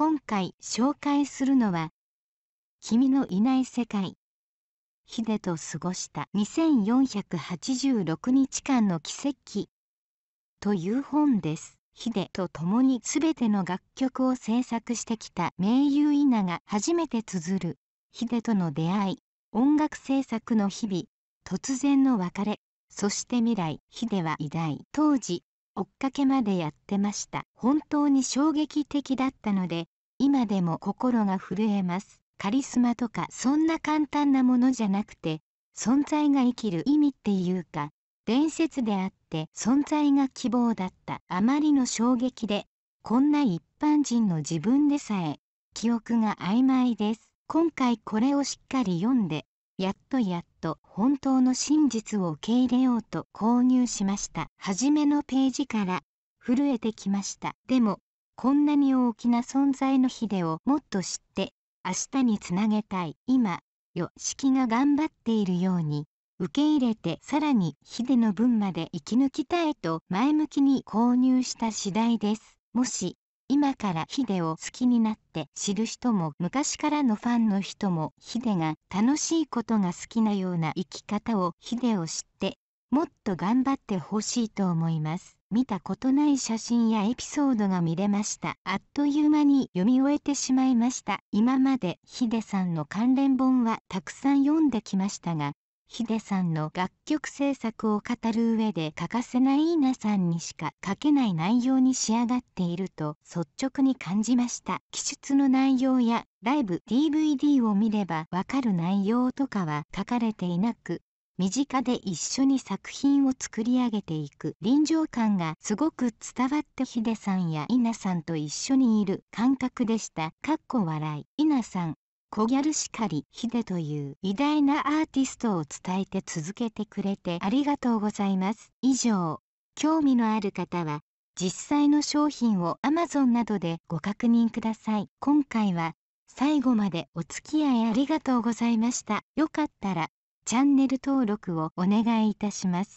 今回紹介するのは「君のいない世界」ヒデと過ごした2486日間の奇跡という本です。ヒデと共に全ての楽曲を制作してきた名優イナが初めて綴るヒデとの出会い音楽制作の日々突然の別れそして未来ヒデは偉大当時追っかけまでやってました本当に衝撃的だったので今でも心が震えますカリスマとかそんな簡単なものじゃなくて存在が生きる意味っていうか伝説であって存在が希望だったあまりの衝撃でこんな一般人の自分でさえ記憶が曖昧です今回これをしっかり読んでやっとやっと本当の真実を受け入れようと購入しました初めのページから震えてきましたでもこんなに大きな存在のヒデをもっと知って明日につなげたい今よしきが頑張っているように受け入れてさらにヒデの分まで生き抜きたいと前向きに購入した次第ですもし今からヒデを好きになって知る人も昔からのファンの人もヒデが楽しいことが好きなような生き方をヒデを知ってもっと頑張ってほしいと思います。見たことない写真やエピソードが見れました。あっという間に読み終えてしまいました。今までヒデさんの関連本はたくさん読んできましたが、ヒデさんの楽曲制作を語る上で欠かせないイーナさんにしか書けない内容に仕上がっていると率直に感じました。記述の内容やライブ DVD を見ればわかる内容とかは書かれていなく、身近で一緒に作品を作り上げていく臨場感がすごく伝わってヒデさんやイナさんと一緒にいる感覚でした。かっこ笑い。イナさん、コギャルシカリヒデという偉大なアーティストを伝えて続けてくれてありがとうございます。以上、興味のある方は実際の商品を Amazon などでご確認ください。今回は最後までお付き合いありがとうございました。よかったらチャンネル登録をお願いいたします。